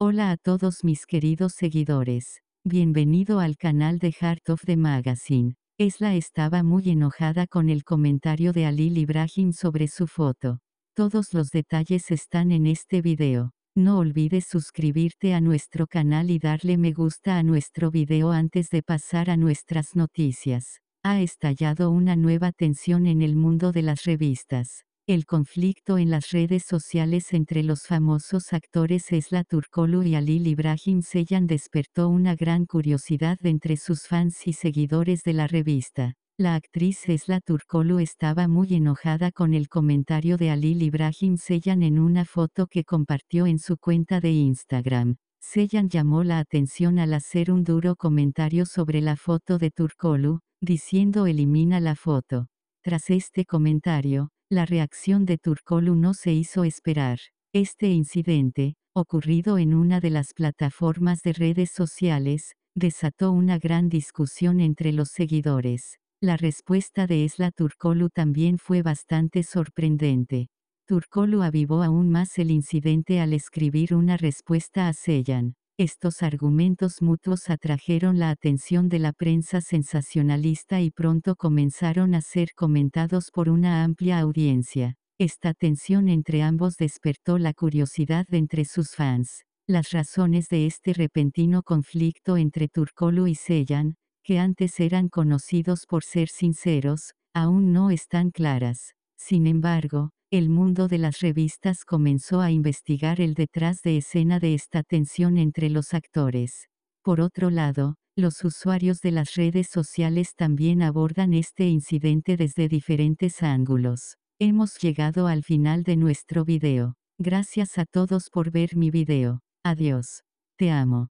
Hola a todos mis queridos seguidores. Bienvenido al canal de Heart of the Magazine. Esla estaba muy enojada con el comentario de Alil Ibrahim sobre su foto. Todos los detalles están en este video. No olvides suscribirte a nuestro canal y darle me gusta a nuestro video antes de pasar a nuestras noticias. Ha estallado una nueva tensión en el mundo de las revistas. El conflicto en las redes sociales entre los famosos actores Esla Turkolu y Alil Ibrahim Seyan despertó una gran curiosidad entre sus fans y seguidores de la revista. La actriz Esla Turkolu estaba muy enojada con el comentario de Alil Ibrahim Seyan en una foto que compartió en su cuenta de Instagram. Seyan llamó la atención al hacer un duro comentario sobre la foto de Turkolu, diciendo elimina la foto. Tras este comentario, la reacción de Turcolu no se hizo esperar. Este incidente, ocurrido en una de las plataformas de redes sociales, desató una gran discusión entre los seguidores. La respuesta de Esla Turcolu también fue bastante sorprendente. Turcolu avivó aún más el incidente al escribir una respuesta a Seyan. Estos argumentos mutuos atrajeron la atención de la prensa sensacionalista y pronto comenzaron a ser comentados por una amplia audiencia. Esta tensión entre ambos despertó la curiosidad de entre sus fans. Las razones de este repentino conflicto entre Turcolo y Seyan, que antes eran conocidos por ser sinceros, aún no están claras. Sin embargo, el mundo de las revistas comenzó a investigar el detrás de escena de esta tensión entre los actores. Por otro lado, los usuarios de las redes sociales también abordan este incidente desde diferentes ángulos. Hemos llegado al final de nuestro video. Gracias a todos por ver mi video. Adiós. Te amo.